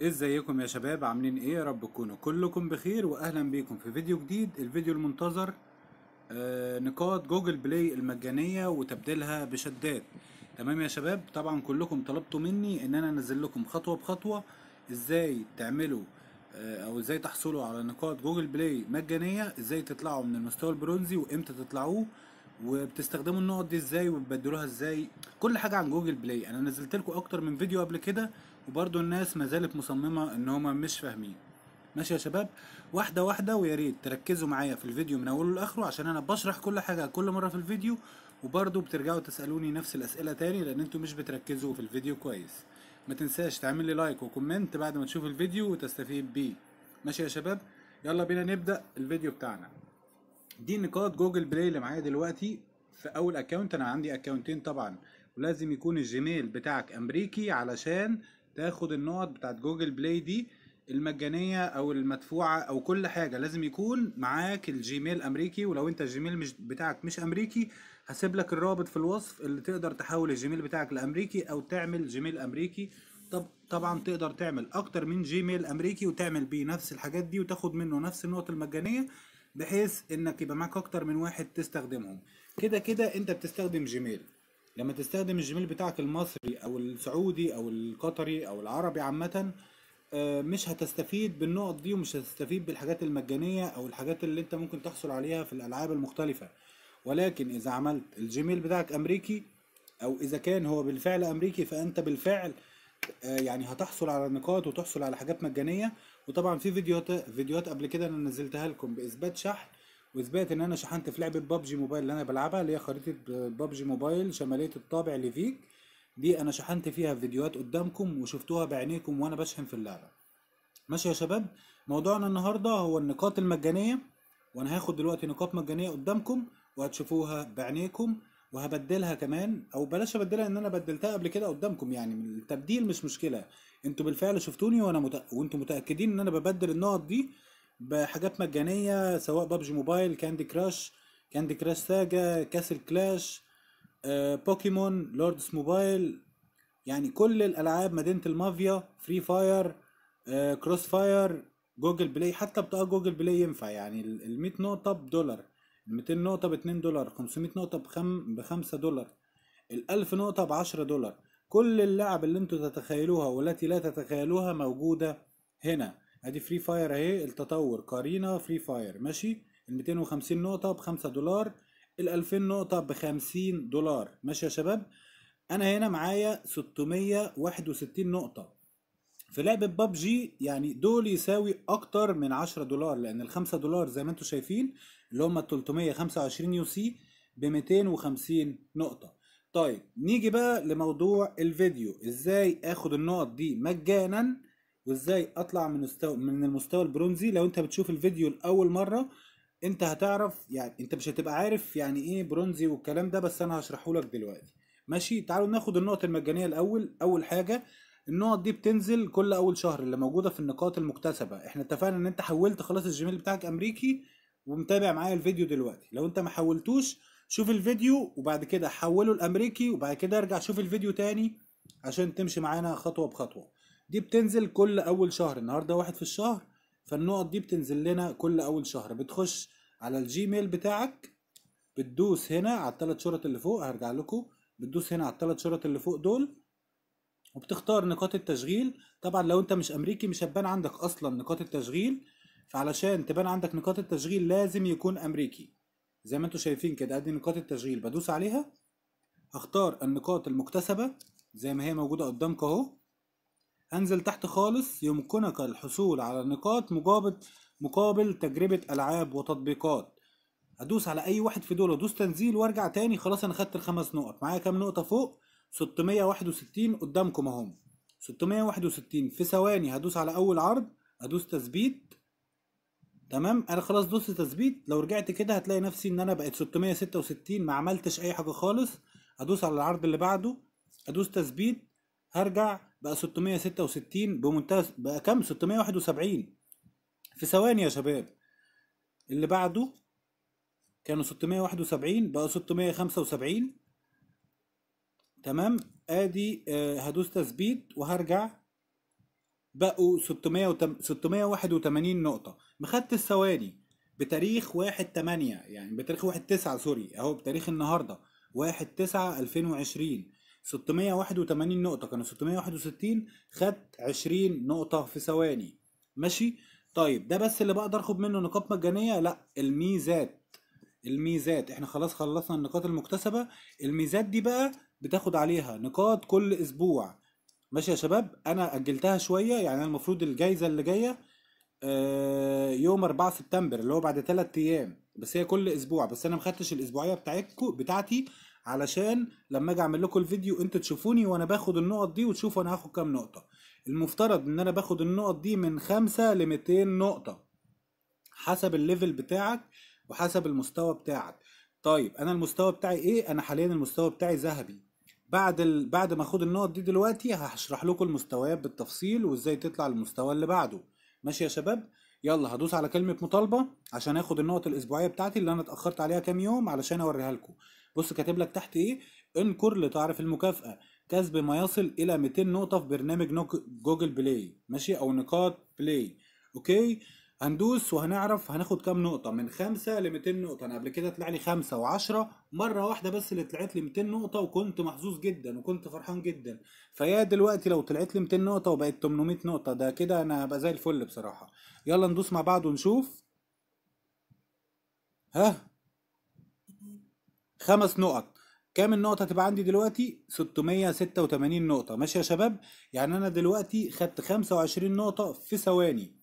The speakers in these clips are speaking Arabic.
إيه ازيكم يا شباب عاملين ايه يا رب تكونوا كلكم بخير واهلا بيكم في فيديو جديد الفيديو المنتظر آه نقاط جوجل بلاي المجانية وتبديلها بشدات تمام يا شباب طبعا كلكم طلبتوا مني ان انا انزل لكم خطوة بخطوة ازاي تعملوا آه او ازاي تحصلوا على نقاط جوجل بلاي مجانية ازاي تطلعوا من المستوى البرونزي وامتى تطلعوه وبتستخدموا النقط دي ازاي وبتبدلوها ازاي كل حاجه عن جوجل بلاي انا نزلت لكم اكتر من فيديو قبل كده وبرده الناس ما زالت مصممه ان هما مش فاهمين ماشي يا شباب واحده واحده ويا ريت تركزوا معايا في الفيديو من اوله لاخره عشان انا بشرح كل حاجه كل مره في الفيديو وبرده بترجعوا تسالوني نفس الاسئله تاني لان انتوا مش بتركزوا في الفيديو كويس ما تنساش تعمل لي لايك وكومنت بعد ما تشوف الفيديو وتستفيد بيه ماشي يا شباب يلا بينا نبدا الفيديو بتاعنا دي نقاط جوجل بلاي اللي معايا دلوقتي في اول اكونت انا عندي اكونتين طبعا ولازم يكون الجيميل بتاعك امريكي علشان تاخد النقط بتاعت جوجل بلاي دي المجانية او المدفوعة او كل حاجة لازم يكون معاك الجيميل امريكي ولو انت الجيميل مش بتاعك مش امريكي هسيب لك الرابط في الوصف اللي تقدر تحول الجيميل بتاعك لامريكي او تعمل جيميل امريكي طب طبعا تقدر تعمل اكتر من جيميل امريكي وتعمل بيه نفس الحاجات دي وتاخد منه نفس النقط المجانية بحيث انك يبقى معاك اكتر من واحد تستخدمهم كده كده انت بتستخدم جيميل لما تستخدم الجيميل بتاعك المصري او السعودي او القطري او العربي عامه آه، مش هتستفيد بالنقط دي ومش هتستفيد بالحاجات المجانيه او الحاجات اللي انت ممكن تحصل عليها في الالعاب المختلفه ولكن اذا عملت الجيميل بتاعك امريكي او اذا كان هو بالفعل امريكي فانت بالفعل آه، يعني هتحصل على نقاط وتحصل على حاجات مجانيه وطبعا في فيديوهات فيديوهات قبل كده انا نزلتها لكم باثبات شحن واثبات ان انا شحنت في لعبه بابجي موبايل اللي انا بلعبها اللي هي خريطه بابجي موبايل شماليه الطابع ليفيك دي انا شحنت فيها فيديوهات قدامكم وشفتوها بعينيكم وانا بشحن في اللعبه ماشي يا شباب موضوعنا النهارده هو النقاط المجانيه وانا هاخد دلوقتي نقاط مجانيه قدامكم وهتشوفوها بعينيكم وهبدلها كمان او بلاش ابدلها ان انا بدلتها قبل كده قدامكم يعني التبديل مش مشكله انتوا بالفعل شفتوني وانا متأ... وانتوا متاكدين ان انا ببدل النقط دي بحاجات مجانيه سواء بابجي موبايل كاندي كراش كاندي كراش ساجا كاسل كلاش آه، بوكيمون لوردس موبايل يعني كل الالعاب مدينه المافيا فري فاير آه، كروس فاير جوجل بلاي حتى بتاع جوجل بلاي ينفع يعني ال 100 نقطه بدولار 200 نقطة ب 2 دولار 500 نقطة بخم ب 5 دولار ال 1000 نقطة ب 10 دولار كل اللعب اللي انتوا تتخيلوها والتي لا تتخيلوها موجودة هنا ادي فري فاير اهي التطور قارينا فري فاير ماشي ال 250 نقطة ب 5 دولار ال 2000 نقطة ب 50 دولار ماشي يا شباب انا هنا معايا 661 نقطة في لعبة ببجي يعني دول يساوي أكتر من 10 دولار لأن الخمسة دولار زي ما انتم شايفين اللي هما 325 يو سي ب 250 نقطة طيب نيجي بقى لموضوع الفيديو ازاي اخد النقط دي مجانا وازاي اطلع من مستوى من المستوى البرونزي لو انت بتشوف الفيديو لاول مره انت هتعرف يعني انت مش هتبقى عارف يعني ايه برونزي والكلام ده بس انا هشرحه لك دلوقتي ماشي تعالوا ناخد النقط المجانيه الاول اول حاجه النقط دي بتنزل كل اول شهر اللي موجوده في النقاط المكتسبه احنا اتفقنا ان انت حولت خلاص الجيميل بتاعك امريكي ومتابع معايا الفيديو دلوقتي لو انت ما حولتوش شوف الفيديو وبعد كده حوله الامريكي وبعد كده ارجع شوف الفيديو تاني عشان تمشي معانا خطوه بخطوه دي بتنزل كل اول شهر النهارده واحد في الشهر فالنقط دي بتنزل لنا كل اول شهر بتخش على الجيميل بتاعك بتدوس هنا على الثلاث شرط اللي فوق هرجع لكم بتدوس هنا على الثلاث شرط اللي فوق دول وبتختار نقاط التشغيل طبعا لو انت مش امريكي مش هتبان عندك اصلا نقاط التشغيل فعلشان تبان عندك نقاط التشغيل لازم يكون امريكي زي ما انتوا شايفين كده ادي نقاط التشغيل بدوس عليها اختار النقاط المكتسبة زي ما هي موجودة قدامك اهو انزل تحت خالص يمكنك الحصول على نقاط مقابل مقابل تجربة العاب وتطبيقات ادوس على اي واحد في دول ادوس تنزيل وارجع تاني خلاص انا خدت الخمس نقط معايا كام نقطة فوق 661 قدامكم اهم 661 في ثواني هدوس على اول عرض ادوس تثبيت تمام انا خلاص دوست تثبيت لو رجعت كده هتلاقي نفسي ان انا بقت 666 ما عملتش اي حاجه خالص ادوس على العرض اللي بعده ادوس تثبيت هرجع بقى 666 بمنتهى بقى كام 671 في ثواني يا شباب اللي بعده كانوا 671 بقى 675 تمام ادي آه، هدوس تثبيت وهرجع بقوا 600 681 نقطة بخدت الثواني بتاريخ 1 8 يعني بتاريخ 1 9 سوري اهو بتاريخ النهارده 1 9 2020 681 نقطة كانوا 661 خدت 20 نقطة في ثواني ماشي طيب ده بس اللي بقدر اخد منه نقاط مجانية لا الميزات الميزات احنا خلاص خلصنا النقاط المكتسبة الميزات دي بقى بتاخد عليها نقاط كل اسبوع ماشي يا شباب انا اجلتها شويه يعني انا المفروض الجايزه اللي جايه آه، يوم 4 سبتمبر اللي هو بعد 3 ايام بس هي كل اسبوع بس انا ما خدتش الاسبوعيه بتاعتكم بتاعتي علشان لما اجي اعمل لكم الفيديو انتوا تشوفوني وانا باخد النقط دي وتشوفوا انا هاخد كام نقطه المفترض ان انا باخد النقط دي من 5 ل 200 نقطه حسب الليفل بتاعك وحسب المستوى بتاعك طيب انا المستوى بتاعي ايه انا حاليا المستوى بتاعي ذهبي بعد ال... بعد ما اخد النقط دي دلوقتي هشرح لكم المستويات بالتفصيل وازاي تطلع المستوى اللي بعده ماشي يا شباب يلا هدوس على كلمه مطالبه عشان اخد النقط الاسبوعيه بتاعتي اللي انا اتاخرت عليها كام يوم علشان اوريها لكم بص كاتب لك تحت ايه انكر لتعرف المكافاه كسب ما يصل الى 200 نقطه في برنامج نوك... جوجل بلاي ماشي او نقاط بلاي اوكي هندوس وهنعرف هناخد كام نقطة من خمسة ل 200 نقطة أنا قبل كده طلع لي خمسة وعشرة مرة واحدة بس اللي طلعت لي 200 نقطة وكنت محظوظ جدا وكنت فرحان جدا فيا دلوقتي لو طلعت لي 200 نقطة وبقت 800 نقطة ده كده أنا هبقى زي الفل بصراحة يلا ندوس مع بعض ونشوف ها خمس نقط كام النقطة هتبقى عندي دلوقتي؟ 686 نقطة ماشي يا شباب؟ يعني أنا دلوقتي خدت 25 نقطة في ثواني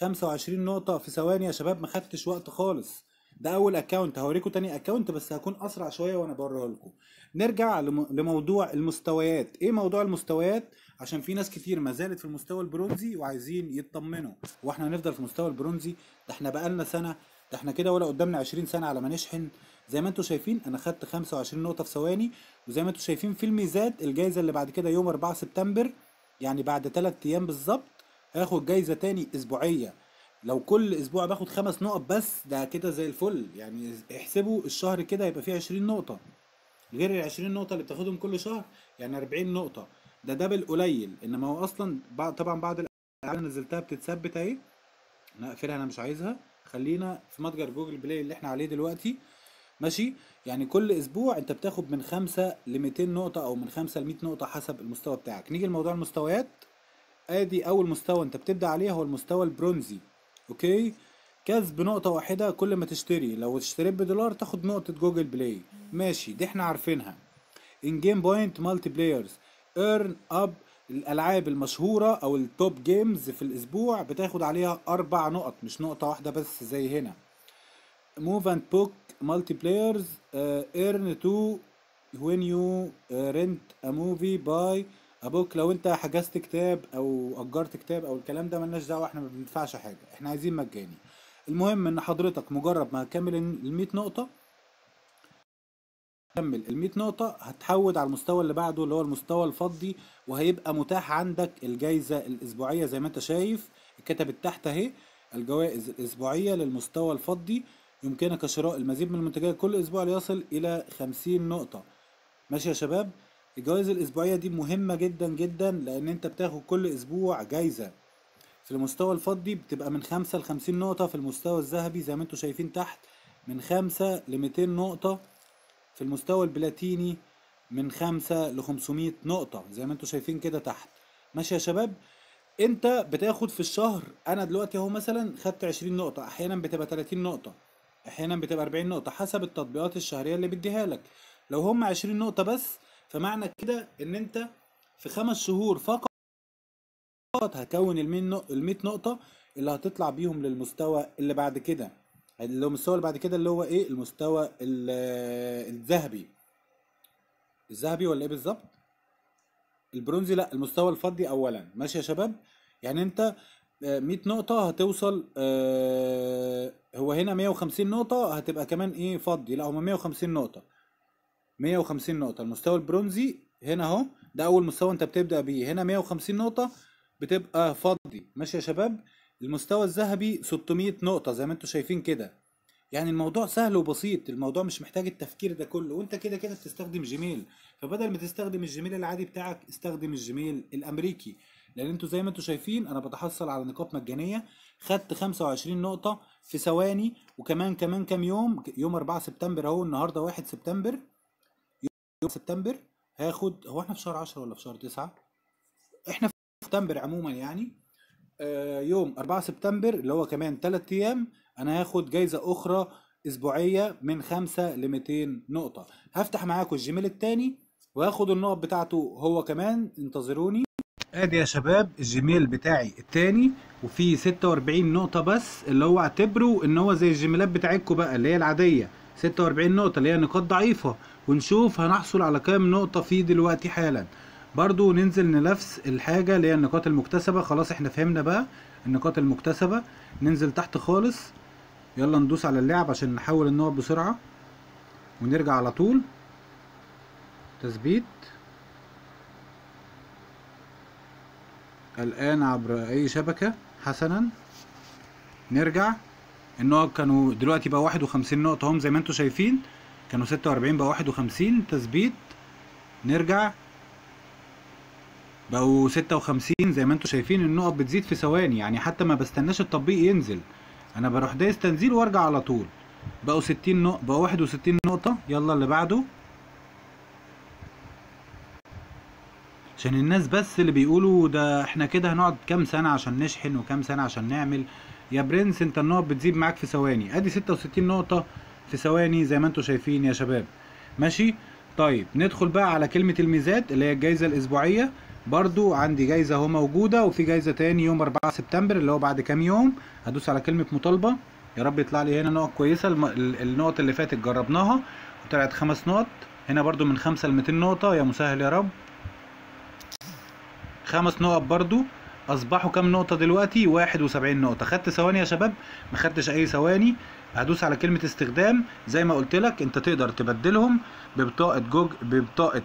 25 نقطة في ثواني يا شباب ما خدتش وقت خالص ده اول اكونت هوريكم تاني اكونت بس هكون اسرع شوية وانا بوريه لكم نرجع لموضوع المستويات ايه موضوع المستويات عشان في ناس كتير ما زالت في المستوى البرونزي وعايزين يطمنوا واحنا هنفضل في المستوى البرونزي ده احنا بقالنا سنة ده احنا كده ولا قدامنا 20 سنة على ما نشحن زي ما انتم شايفين انا خدت 25 نقطة في ثواني وزي ما انتم شايفين في الميزات الجايزة اللي بعد كده يوم 4 سبتمبر يعني بعد 3 ايام بالظبط هاخد جايزه تاني اسبوعيه لو كل اسبوع باخد خمس نقط بس ده كده زي الفل يعني احسبوا الشهر كده هيبقى فيه عشرين نقطه غير ال 20 نقطه اللي بتاخدهم كل شهر يعني 40 نقطه ده دبل قليل انما هو اصلا طبعا بعض الالعاب اللي نزلتها بتتثبت اهي نقفلها انا مش عايزها خلينا في متجر جوجل بلاي اللي احنا عليه دلوقتي ماشي يعني كل اسبوع انت بتاخد من 5 ل 200 نقطه او من 5 ل 100 نقطه حسب المستوى بتاعك نيجي لموضوع المستويات ادي اول مستوى انت بتبدا عليه هو المستوى البرونزي اوكي كسب نقطة واحدة كل ما تشتري لو اشتريت بدولار تاخد نقطة جوجل بلاي ماشي دي احنا عارفينها ان جيم بوينت مالتي بلايرز ايرن اب الالعاب المشهورة او التوب جيمز في الاسبوع بتاخد عليها اربع نقط مش نقطة واحدة بس زي هنا موف اند بوك مالتي بلايرز ايرن تو وين يو رنت ا موفي باي ابوك لو انت حجزت كتاب او اجرت كتاب او الكلام ده ملناش دعوه احنا ما بندفعش حاجه احنا عايزين مجاني المهم ان حضرتك مجرد ما هتكمل ال 100 نقطه كمل ال 100 نقطة هتحود على المستوى اللي بعده اللي هو المستوى الفضي وهيبقى متاح عندك الجايزة الأسبوعية زي ما أنت شايف اتكتبت تحت أهي الجوائز الأسبوعية للمستوى الفضي يمكنك شراء المزيد من المنتجات كل أسبوع ليصل إلى 50 نقطة ماشي يا شباب الجوائز الاسبوعيه دي مهمه جدا جدا لان انت بتاخد كل اسبوع جايزه في المستوى الفضي بتبقى من خمسة لخمسين نقطة في المستوى الذهبي زي ما انتوا شايفين تحت من خمسة لميتين نقطة في المستوى البلاتيني من خمسة لخمسمية نقطة زي ما انتوا شايفين كده تحت ماشي يا شباب انت بتاخد في الشهر انا دلوقتي اهو مثلا خدت عشرين نقطة احيانا بتبقى تلاتين نقطة احيانا بتبقى اربعين نقطة حسب التطبيقات الشهرية اللي بيديها لك لو هم عشرين نقطة بس فمعنى كده ان انت في خمس شهور فقط هكون ال 100 نقطة اللي هتطلع بيهم للمستوى اللي بعد كده اللي هو المستوى اللي بعد كده اللي هو ايه المستوى الذهبي الذهبي ولا ايه بالظبط البرونزي لا المستوى الفضي اولا ماشي يا شباب يعني انت 100 آه، نقطة هتوصل آه، هو هنا 150 نقطة هتبقى كمان ايه فضي لا هما 150 نقطة 150 نقطة المستوى البرونزي هنا اهو ده اول مستوى انت بتبدأ بيه هنا 150 نقطة بتبقى فاضي ماشي يا شباب المستوى الذهبي 600 نقطة زي ما انتوا شايفين كده يعني الموضوع سهل وبسيط الموضوع مش محتاج التفكير ده كله وانت كده كده بتستخدم جيميل فبدل ما تستخدم الجيميل العادي بتاعك استخدم الجيميل الامريكي لان انتوا زي ما انتوا شايفين انا بتحصل على نقاط مجانيه خدت 25 نقطه في ثواني وكمان كمان كام يوم يوم 4 سبتمبر اهو النهارده 1 سبتمبر يوم سبتمبر هاخد هو احنا في شهر 10 ولا في شهر 9 احنا في سبتمبر عموما يعني آه، يوم 4 سبتمبر اللي هو كمان 3 ايام انا هاخد جايزه اخرى اسبوعيه من 5 ل 200 نقطه هفتح معاكم الجيميل الثاني وهاخد النقط بتاعته هو كمان انتظروني ادي يا شباب الجيميل بتاعي الثاني وفيه 46 نقطه بس اللي هو اعتبره ان هو زي الجيميلات بتاعتكم بقى اللي هي العاديه 46 نقطه اللي هي نقاط ضعيفه ونشوف هنحصل على كام نقطة فيه دلوقتي حالا برضو ننزل ننافس الحاجة اللي هي النقاط المكتسبة خلاص احنا فهمنا بقى النقاط المكتسبة ننزل تحت خالص يلا ندوس على اللعب عشان نحول النقط بسرعة ونرجع على طول تثبيت الآن عبر أي شبكة حسنا نرجع النقط كانوا دلوقتي بقى واحد وخمسين نقطة هم زي ما انتوا شايفين كانوا 46 بقى 51 تثبيت نرجع بقوا 56 زي ما انتم شايفين النقط بتزيد في ثواني يعني حتى ما بستناش التطبيق ينزل انا بروح دايس تنزيل وارجع على طول بقوا 60 نقطة بقوا 61 نقطة يلا اللي بعده عشان الناس بس اللي بيقولوا ده احنا كده هنقعد كام سنة عشان نشحن وكام سنة عشان نعمل يا برنس انت النقط بتزيد معاك في ثواني ادي 66 نقطة في ثواني زي ما انتم شايفين يا شباب ماشي طيب ندخل بقى على كلمة الميزات اللي هي الجايزة الأسبوعية برضو عندي جايزة اهو موجودة وفي جايزة تاني يوم 4 سبتمبر اللي هو بعد كام يوم هدوس على كلمة مطالبة يا رب يطلع لي هنا نقط كويسة النقط اللي فاتت جربناها وطلعت خمس نقط هنا برضو من خمسة ل 200 نقطة يا مسهل يا رب خمس نقط برضو اصبحوا كام نقطه دلوقتي 71 نقطه خدت ثواني يا شباب ما خدتش اي ثواني هدوس على كلمه استخدام زي ما قلت لك انت تقدر تبدلهم ببطاقه جوج ببطاقه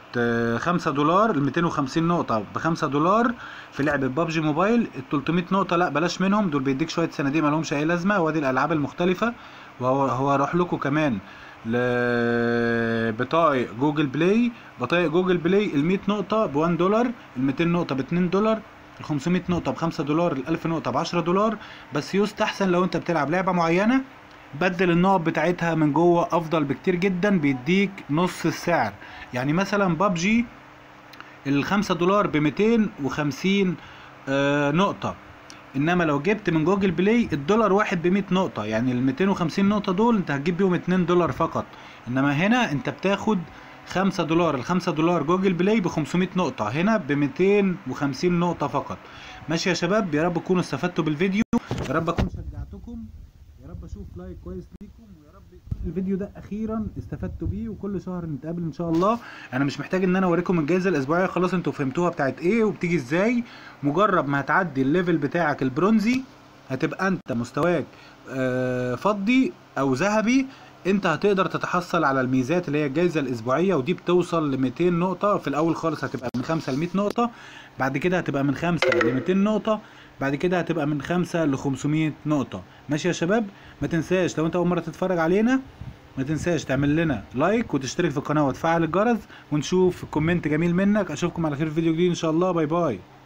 5 آه، دولار ال 250 نقطه ب 5 دولار في لعبه بابجي موبايل ال 300 نقطه لا بلاش منهم دول بيديك شويه صناديق مالهمش اي لازمه وادي الالعاب المختلفه وهو هو هروح لكم كمان بطايق جوجل بلاي بطايق جوجل بلاي ال 100 نقطه ب 1 دولار ال 200 نقطه ب 2 دولار ال 500 نقطه ب 5 دولار ال 1000 نقطه ب 10 دولار بس يستحسن لو انت بتلعب لعبه معينه بدل النقط بتاعتها من جوه افضل بكتير جدا بيديك نص السعر يعني مثلا بابجي ال 5 دولار ب 250 آه نقطه انما لو جبت من جوجل بلاي الدولار واحد ب 100 نقطه يعني ال 250 نقطه دول انت هتجيب بيهم 2 دولار فقط انما هنا انت بتاخد 5 دولار ال 5 دولار جوجل بلاي ب 500 نقطه هنا ب 250 نقطه فقط ماشي يا شباب يا رب تكونوا استفدتوا بالفيديو يا رب اكون شجعتكم يا رب اشوف لايك كويس ليكم ويا رب يكون الفيديو ده اخيرا استفدتوا بيه وكل شهر نتقابل ان شاء الله انا مش محتاج ان انا اوريكم الجائزه الاسبوعيه خلاص انتوا فهمتوها بتاعت ايه وبتيجي ازاي مجرد ما هتعدي الليفل بتاعك البرونزي هتبقى انت مستواك آه، فضي او ذهبي انت هتقدر تتحصل على الميزات اللي هي الجايزه الاسبوعيه ودي بتوصل ل 200 نقطه في الاول خالص هتبقى من 5 ل 100 نقطه بعد كده هتبقى من 5 ل 200 نقطه بعد كده هتبقى من 5 ل 500 نقطه ماشي يا شباب ما تنساش لو انت اول مره تتفرج علينا ما تنساش تعمل لنا لايك وتشترك في القناه وتفعل الجرس ونشوف كومنت جميل منك اشوفكم على خير في فيديو جديد ان شاء الله باي باي